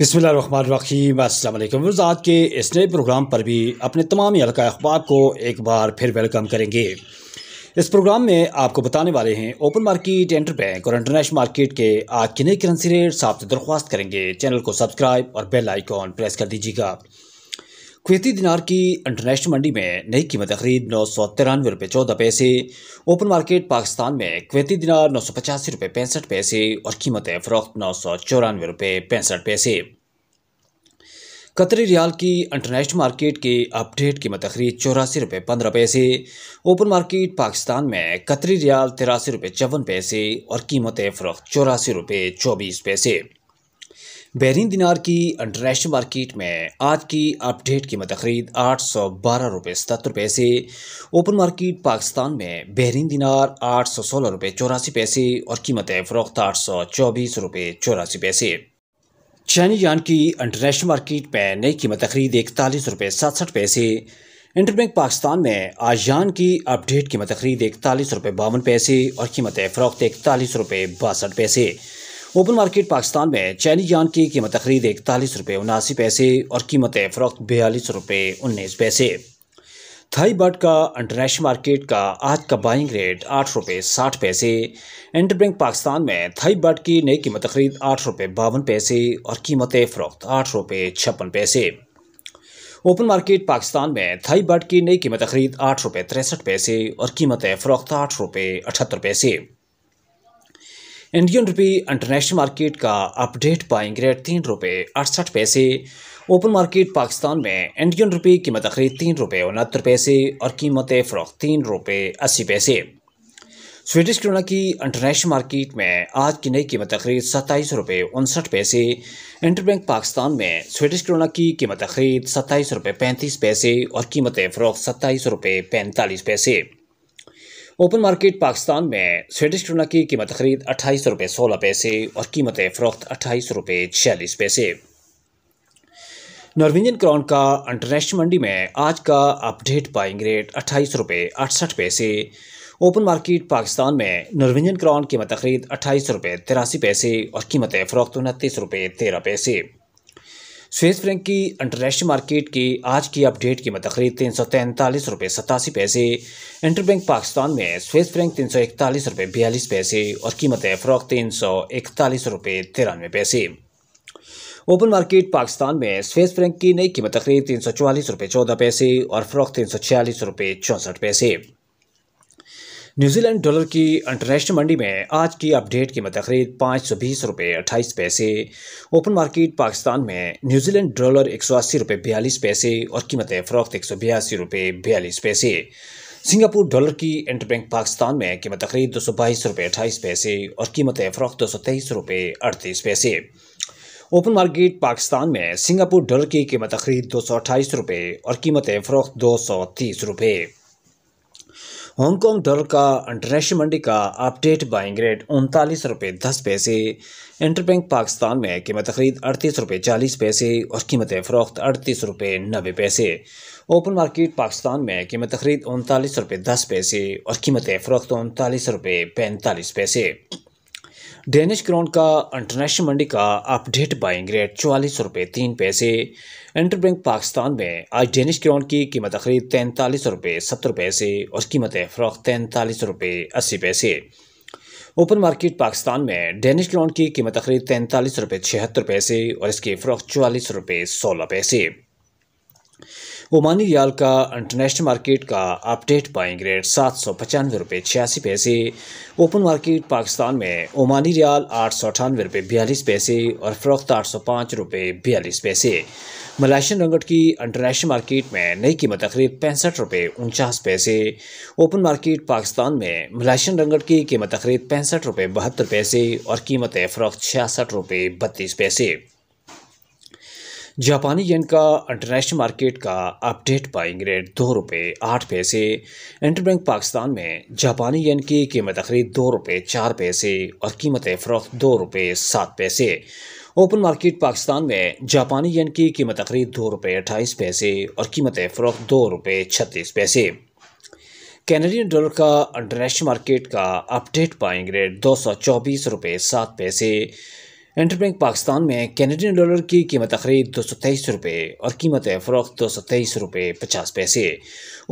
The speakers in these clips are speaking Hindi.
बसमीम अल्लाम आज के इस नए प्रोग्राम पर भी अपने तमाम हल्का अखबार को एक बार फिर वेलकम करेंगे इस प्रोग्राम में आपको बताने वाले हैं ओपन मार्केट इंटर बैंक और इंटरनेशनल मार्केट के आज के नए करेंसी रेट आपसे दरख्वास्त करेंगे चैनल को सब्सक्राइब और बेल आइकॉन प्रेस कर दीजिएगा कुवैती दिनार की इंटरनेशनल मंडी में नई कीमत खरीद नौ सौ तिरानवे रुपये चौदह पैसे ओपन मार्केट पाकिस्तान में कुवैती दिनार नौ सौ पचासी रुपये पैंसठ पैसे और कीमत फ़रोख्त नौ सौ चौरानवे रुपये पैंसठ पैसे कतरी रियाल की इंटरनेशनल मार्केट की अपडेट कीमत खरीद चौरासी रुपये पंद्रह पैसे ओपन मार्केट पाकिस्तान में कतरी रियाल तिरासी रुपये चौवन पैसे और कीमत फ़रोख्त चौरासी रुपये चौबीस पैसे बहरीन दिनार की इंटरनेशनल मार्केट में आज की अपडेट मत खरीद आठ सौ बारह रुपये सतहत्तर पैसे ओपन मार्केट पाकिस्तान में बहरीन दिनार आठ सौ सोलह रुपये चौरासी पैसे और कीमत फ़रोख्त आठ सौ चौबीस रुपये चौरासी पैसे चाइनी जान की इंटरनेशनल मार्केट में नई कीमत खरीद इकतालीस रुपये सतसठ पैसे इंटरबैंक पाकिस्तान में आजान की अपडेट कीमत खरीद इकतालीस रुपये बावन पैसे और कीमत फ़रोख्त इकतालीस रुपये बासठ पैसे ओपन मार्केट पाकिस्तान में चैनी जान की कीमत खरीद इकतालीस रुपये उनासी पैसे और कीमत फ़रोख्त बयालीस रुपये उन्नीस पैसे थाई बर्ड का इंटरनेशनल मार्केट का आज का बाइंग रेट आठ रुपये साठ पैसे इंटरबैंक पाकिस्तान में थाई बर्ड की नई कीमत खरीद आठ रुपये बावन पैसे और कीमत फ़रोख्त आठ रुपये छप्पन पैसे ओपन मार्केट पाकिस्तान में थाई बर्ड की नई कीमत खरीद आठ रुपये तिरसठ पैसे और कीमत फ़रोख्त आठ रुपये अठहत्तर पैसे इंडियन रुपये इंटरनेशनल मार्केट का अपडेट पाएंगे रेट तीन रुपये अड़सठ पैसे ओपन मार्केट पाकिस्तान में इंडियन रुपये कीमत खरीद तीन रुपये उनहत्तर पैसे और कीमत फ़रोख तीन रुपये अस्सी पैसे स्वीडिश क्रोना की इंटरनेशनल मार्केट में आज की नई कीमत खरीद सत्ताईस रुपये उनसठ पैसे इंटरबैंक पाकिस्तान में स्वीडिश क्रोना की कीमत खरीद सत्ताईस रुपये पैंतीस पैसे और कीमत फ़रोख सत्ताईस रुपये पैंतालीस पैसे ओपन मार्केट पाकिस्तान में स्वेडिश टूना की कीमत खरीद अट्ठाईस रुपये सोलह पैसे और कीमत फ़रोख्त अट्ठाईस रुपये छियालीस पैसे नॉर्वेजियन क्रॉन का अंतर्राष्ट्रीय मंडी में आज का अपडेट बाइंग रेट अट्ठाईस रुपये अड़सठ पैसे ओपन मार्केट पाकिस्तान में नॉर्वेजियन क्रॉन कीमत खरीद अट्ठाईस रुपये तिरासी पैसे और कीमत फ़रोख्त उनतीस रुपये तेरह पैसे स्विस फ्रैंक की इंटरनेशनल मार्केट के आज की अपडेट की तकरीब तीन सौ तैंतालीस रुपये सतासी पैसे इंटरबैंक पाकिस्तान में स्विस फ्रैंक तीन सौ इकतालीस रुपये बयालीस पैसे और कीमत है फ्रॉक तीन सौ इकतालीस रुपये तिरानवे पैसे ओपन मार्केट पाकिस्तान में स्विस फ्रैंक की नई कीमत तकरीब तीन सौ चौवालीस रुपये चौदह पैसे और फ्रॉक तीन सौ छियालीस रुपये चौंसठ पैसे न्यूजीलैंड डॉलर की अंतर्राष्ट्रीय मंडी में आज की अपडेट कीमत तकरीब पाँच सौ बीस रुपये अट्ठाईस पैसे ओपन मार्केट पाकिस्तान में न्यूजीलैंड डॉलर एक सौ अस्सी रुपये बयालीस पैसे और कीमत फरोख्त एक सौ बयासी रुपये बयालीस पैसे सिंगापुर डॉलर की इंटरबैंक पाकिस्तान में कीमत तकरीब दो सौ बाईस रुपये अट्ठाईस पैसे और कीमत फरोख्त दो सौ तेईस रुपये अड़तीस पैसे ओपन मार्केट पाकिस्तान में सिंगापुर डॉलर की कीमत खरीद दो सौ अट्ठाईस रुपये और कीमत फ़रोख्त दो सौ तीस रुपये हांगकांग डॉलर का इंटरनेशनल मंडी का अपडेट बाइंग रेट उनतालीस रुपये दस पैसे इंटरबैंक पाकिस्तान में कीमत खरीद अड़तीस रुपये चालीस पैसे और कीमत फ़रोख्त अड़तीस रुपये नबे पैसे ओपन मार्केट पाकिस्तान में कीमत खरीद उनतालीस रुपये दस पैसे और कीमत फ़रोख्त उनतालीस रुपये पैंतालीस पैसे डेनिश क्राउन का इंटरनेशनल मंडी का अपडेट बाइंग रेट चवालीस रुपये तीन पैसे इंटरबैंक पाकिस्तान में आज डेनिश क्राउन की कीमत खरीद तैंतालीस रुपये सत्तर पैसे और कीमत फरोख तैंतालीस रुपये अस्सी पैसे ओपन मार्केट पाकिस्तान में डेनिश क्राउन की कीमत खरीद तैंतालीस रुपये छिहत्तर पैसे और इसकी फरोख चवालीस रुपये सोलह पैसे ओमानी रियाल का इंटरनेशनल मार्केट का अपडेट बाइंग रेट सात सौ पचानवे रुपये छियासी पैसे ओपन मार्केट पाकिस्तान में ओमानी रियाल आठ सौ अठानवे रुपये बयालीस पैसे और फरोख्त आठ सौ पाँच रुपये बयालीस पैसे मलेशियन रंगट की इंटरनेशनल मार्केट में नई कीमत तकरीब पैंसठ रुपये उनचास पैसे ओपन मार्केट पाकिस्तान में मलेशियन रंगट की कीमत तकरीब पैंसठ रुपये बहत्तर पैसे और कीमत है फ़रोख्त छियासठ रुपये बत्तीस पैसे जापानी येन का इंटरनेशनल मार्केट का अपडेट बाइंग रेट दो रुपये आठ पैसे इंटरबैंक पाकिस्तान में जापानी येन की कीमत अखरीद दो रुपये चार पैसे और कीमत फरोख्त दो रुपये सात पैसे ओपन मार्केट पाकिस्तान में जापानी येन की कीमत अखरीद दो रुपये अट्ठाईस पैसे और कीमत फरोख्त दो रुपये छत्तीस पैसे कैनेडियन डॉलर का इंटरनेशनल मार्केट का अपडेट बाइंग रेट दो सौ चौबीस रुपये सात पैसे इंटरबैंक पाकिस्तान में कैनेडियन डॉलर की कीमत खरीद दो सौ तेईस रुपये और कीमत फ़रोख्त दो सौ तेईस रुपये पचास पैसे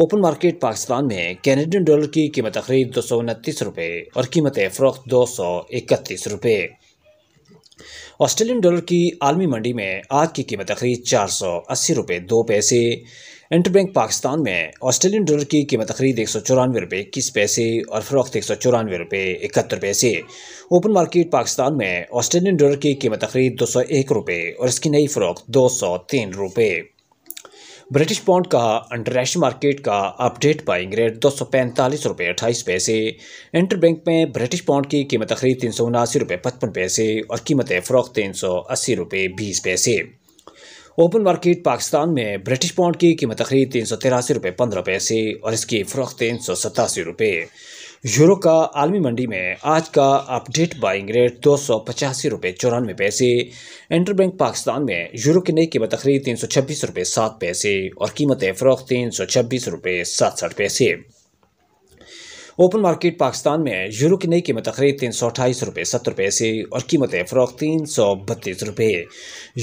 ओपन मार्केट पाकिस्तान में कैनेडियन डॉलर की कीमत खरीद दो सौ उनतीस रुपये और कीमत फ़रोख्त दो सौ इकतीस रुपये ऑस्ट्रेलियन डॉलर की आलमी मंडी में आज की कीमत तकरीब चार सौ अस्सी रुपये दो पैसे इंटरबैंक पाकिस्तान में ऑस्ट्रेलियन डॉलर की कीमत तकरीब एक सौ चौरानवे रुपये इक्कीस पैसे और फरोख्त एक सौ चौरानवे रुपये इकहत्तर पैसे ओपन मार्केट पाकिस्तान में ऑस्ट्रेलियन डॉलर की कीमत तकरीब दो सौ एक रुपये और इसकी नई फरोख्त दो सौ तीन रुपये ब्रिटिश पाउंड का अंतर्राष्ट्रीय मार्केट का अपडेट बाइंग रेट दो सौ पैंतालीस रुपये अट्ठाईस पैसे इंटर बैंक में ब्रिटिश पाउंड की कीमत खरीद तीन सौ उनासी रुपये पचपन पैसे और कीमत फ़रोख तीन सौ अस्सी रुपये बीस पैसे ओपन मार्केट पाकिस्तान में ब्रिटिश पाउंड की कीमत खरीद तीन सौ तिरासी रुपये पंद्रह पैसे और इसकी फ़रोख तीन सौ सतासी रुपये यूरो का आलमी मंडी में आज का अपडेट बाइंग रेट दो सौ पचासी रुपये चौरानवे पैसे इंटरबैंक पाकिस्तान में यूरो की नई कीमत तकरीब तीन सौ छब्बीस रुपये सात पैसे और कीमत फ़रोख तीन सौ छब्बीस रुपये सातसठ पैसे ओपन मार्केट पाकिस्तान में यूरो की नई कीमत तकरीब तीन सौ अट्ठाईस रुपये सत्तर पैसे और कीमत फ़रोख तीन सौ बत्तीस रुपये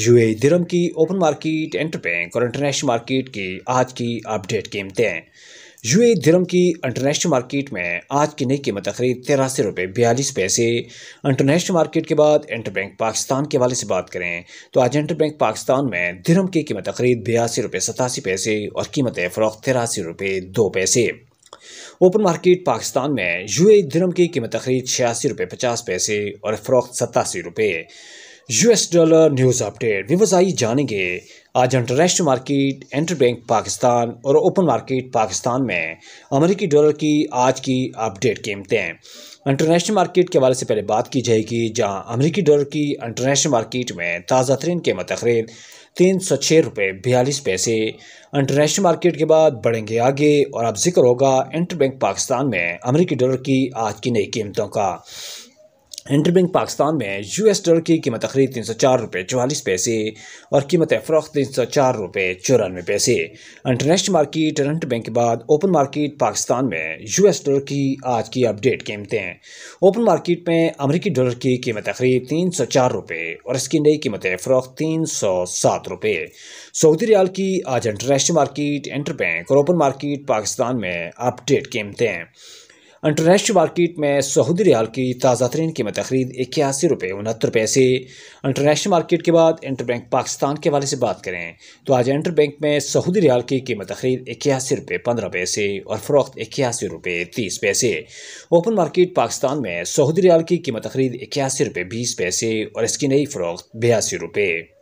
यू ए दिरम की ओपन मार्केट इंटरबैंक और इंटरनेशनल मार्केट की आज की अपडेट कीमतें यूए धर्म की इंटरनेशनल मार्केट में आज की नई कीमत तकरीब तिरासी रुपये बयालीस पैसे इंटरनेशनल मार्केट के बाद इंटरबैंक पाकिस्तान के हवाले से बात करें तो आज इंटर बैंक पाकिस्तान में धर्म की कीमत खरीद बयासी रुपये सतासी पैसे और कीमत फ़रोख तिरासी रुपये दो पैसे ओपन मार्केट पाकिस्तान में यूए धर्म की कीमत तकरीब छियासी रुपये पचास पैसे और फरोख सतासी रुपये यूएस डॉलर न्यूज़ अपडेट व्यवसायी जानेंगे आज इंटरनेशनल मार्केट इंटरबैंक पाकिस्तान और ओपन मार्केट पाकिस्तान में अमेरिकी डॉलर की आज की अपडेट कीमतें इंटरनेशनल मार्केट के हवाले से पहले बात की जाएगी जहां अमेरिकी डॉलर की इंटरनेशनल मार्केट में ताज़ा तरीन कीमत तकरीब तीन सौ छः रुपये बयालीस पैसे इंटरनेशनल मार्केट के बाद बढ़ेंगे आगे और अब जिक्र होगा इंटरबैंक पाकिस्तान में अमेरिकी डॉलर की आज की नई कीमतों का इंटरबैंक पाकिस्तान में यू एस डॉलर की कीमत तकरीब तीन सौ चार रुपये चवालीस पैसे और कीमत फरोख्त तीन सौ चार रुपये चौरानवे पैसे इंटरनेशनल मार्केट इंटर बैंक के बाद ओपन मार्केट पाकिस्तान में यू एस डॉलर की आज की अपडेट कीमतें ओपन मार्केट में अमरीकी डॉलर की कीमत खरीद तीन सौ चार रुपये और इसकी नई कीमत फरोख तीन सौ सात रुपये सऊदी रियाल की आज इंटरनेशनल मार्केट इंटर बैंक और ओपन मार्केट पाकिस्तान में अपडेट कीमतें अंतर्राष्ट्रीय मार्केट में सऊदी रियाल की ताज़ा तरीन कीमत खरीद इक्यासी रुपये उनहत्तर पैसे इंटरनेशनल मार्केट के बाद इंटर बैंक पाकिस्तान के हवाले से बात करें तो आज इंटर बैंक में सऊदी रियाल की कीमत खरीद इक्यासी रुपये पंद्रह पैसे और फरोख्त इक्यासी रुपये तीस पैसे ओपन मार्केट पाकिस्तान में सऊदी रियाल की कीमत खरीद इक्यासी रुपये बीस पैसे और इसकी नई फरोख्त बयासी रुपये